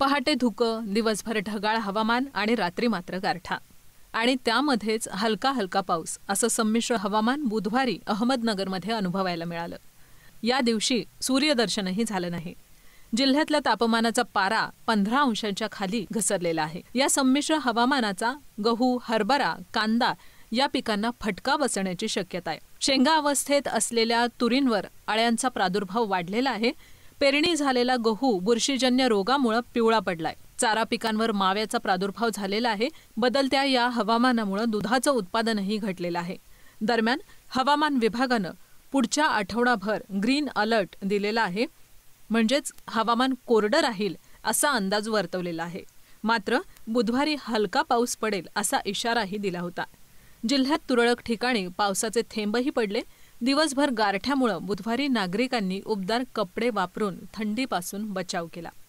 पहाटे धुकं दिवसभर ढगाळ हवामान आणि रात्री मात्र गारठा आणि त्यामध्येच हलका हलका पाऊस असं संमिश्र हवामान बुधवारी अहमदनगरमध्ये अनुभवायला मिळालं या दिवशी सूर्यदर्शनही झालं नाही जिल्ह्यातल्या तापमानाचा पारा पंधरा अंशांच्या खाली घसरलेला आहे या संमिश्र हवामानाचा गहू हरभरा कांदा या पिकांना फटका बसण्याची शक्यता आहे शेंगा अवस्थेत असलेल्या तुरींवर अळ्यांचा प्रादुर्भाव वाढलेला आहे पेरणी झालेला गहू बुरशीजन्य रोगामुळे पिवळा पडलाय चारा पिकांवर माव्याचा प्रादुर्भाव झालेला आहे बदलत्या या हवामानामुळे दुधाचं उत्पादनही घटलेलं आहे दरम्यान हवामान विभागानं पुढच्या आठवडाभर ग्रीन अलर्ट दिलेला आहे म्हणजेच हवामान कोरडं राहील असा अंदाज वर्तवलेला आहे मात्र बुधवारी हलका पाऊस पडेल असा इशाराही दिला होता जिल्ह्यात तुरळक ठिकाणी पावसाचे थेंबही पडले दिवसभर गारठ्यामुळं बुधवारी नागरिकांनी उबदार कपडे वापरून थंडीपासून बचाव केला